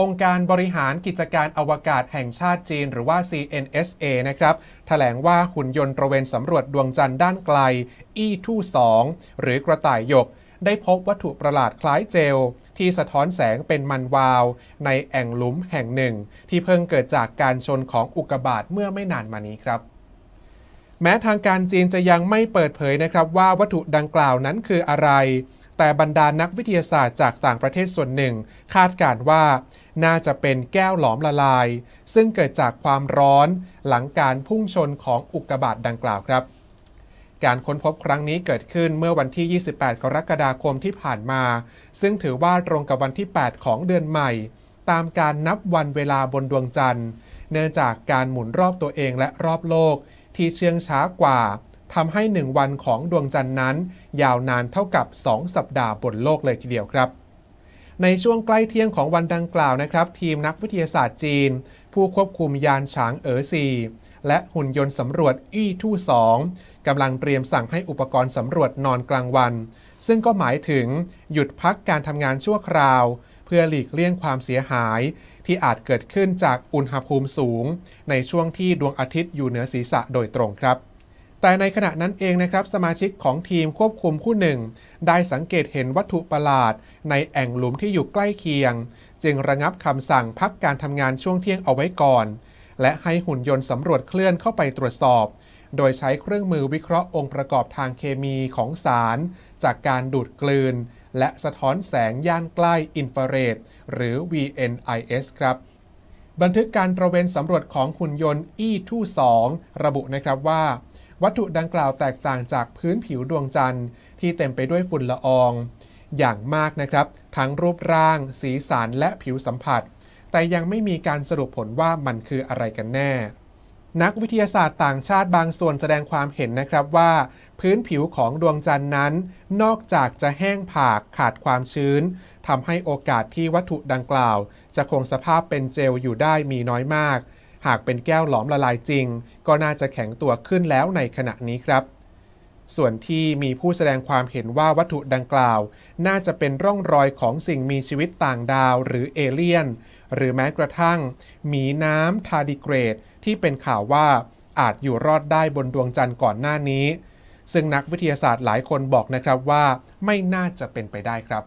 องค์การบริหารกิจการอวกาศแห่งชาติจีนหรือว่า CNSA นะครับถแถลงว่าหุ่นยนต์ตระเวนสำรวจดวงจันทร์ด้านไกล E2-2 หรือกระต่ายหยก ได้พบวัตถุประหลาดคล้ายเจล ที่สะท้อนแสงเป็นมันวาวในแอ่งหลุมแห่งหนึ่ง ที่เพิ่งเกิดจากการชนของอุกกาบาตเมื่อไม่นานมานี้ครับ แม้ทางการจีนจะยังไม่เปิดเผยนะครับว่าวัตถุดังกล่าวนั้นคืออะไรแต่บรรดานักวิทยาศาสตร์จากต่างประเทศส่วนหนึ่ง คาดการว่าน่าจะเป็นแก้วหลอมละลาย ซึ่งเกิดจากความร้อนหลังการพุ่งชนของอุกกาบาตดังกล่าวครับ การค้นพบครั้งนี้เกิดขึ้นเมื่อวันที่ 28 กรกฎาคมที่ผ่านมา ซึ่งถือว่าตรงกับวันที่ 8 ของเดือนใหม่ ตามการนับวันเวลาบนดวงจันทร์ เนื่องจากการหมุนรอบตัวเองและรอบโลกที่เชื่องช้ากว่าทำให้ 1 วันของดวงจันทร์นั้น ยาวนานเท่ากับ 2 สัปดาห์บนโลกเลยทีเดียวครับ ในช่วงใกล้เที่ยงของวันดังกล่าวนะครับ ทีมนักวิทยาศาสตร์จีน ผู้ควบคุมยานฉางเอ๋อซีและหุ่นยนต์สำรวจอี้ทู่สองกำลังเตรียมสั่งให้อุปกรณ์สำรวจนอนกลางวัน ซึ่งก็หมายถึงหยุดพักการทำงานชั่วคราว เพื่อหลีกเลี่ยงความเสียหาย ที่อาจเกิดขึ้นจากอุณหภูมิสูง ในช่วงที่ดวงอาทิตย์อยู่เหนือศีรษะโดยตรงครับแต่ในขณะนั้นเองนะครับ สมาชิกของทีมควบคุมคู่หนึ่ง ได้สังเกตเห็นวัตถุประหลาดในแอ่งหลุมที่อยู่ใกล้เคียง จึงระงับคำสั่งพักการทำงานช่วงเที่ยงเอาไว้ก่อน และให้หุ่นยนต์สำรวจเคลื่อนเข้าไปตรวจสอบ โดยใช้เครื่องมือวิเคราะห์องค์ประกอบทางเคมีของสาร จากการดูดกลืน และสะท้อนแสงย่านใกล้อินฟราเรดหรือ VNIS ครับบันทึกการตระเวนสำรวจของหุ่นยนต์อี้ทู่2ระบุนะครับว่า วัตถุดังกล่าวแตกต่างจากพื้นผิวดวงจันทร์ ที่เต็มไปด้วยฝุ่นละออง อย่างมากนะครับ ทั้งรูปร่าง สีสันและผิวสัมผัส แต่ยังไม่มีการสรุปผลว่ามันคืออะไรกันแน่นักวิทยาศาสตร์ต่างชาติบางส่วนแสดงความเห็นนะครับว่าพื้นผิวของดวงจันทร์นั้นนอกจากจะแห้งผากขาดความชื้นทำให้โอกาสที่วัตถุดังกล่าวจะคงสภาพเป็นเจลอยู่ได้มีน้อยมาก หากเป็นแก้วหลอมละลายจริงก็น่าจะแข็งตัวขึ้นแล้วในขณะนี้ครับส่วนที่มีผู้แสดงความเห็นว่าวัตถุดังกล่าว น่าจะเป็นร่องรอยของสิ่งมีชีวิตต่างดาวหรือเอเลี่ยน หรือแม้กระทั่งหมีน้ำทาดิเกรดที่เป็นข่าวว่าอาจอยู่รอดได้บนดวงจันทร์ก่อนหน้านี้ ซึ่งนักวิทยาศาสตร์หลายคนบอกนะครับว่าไม่น่าจะเป็นไปได้ครับ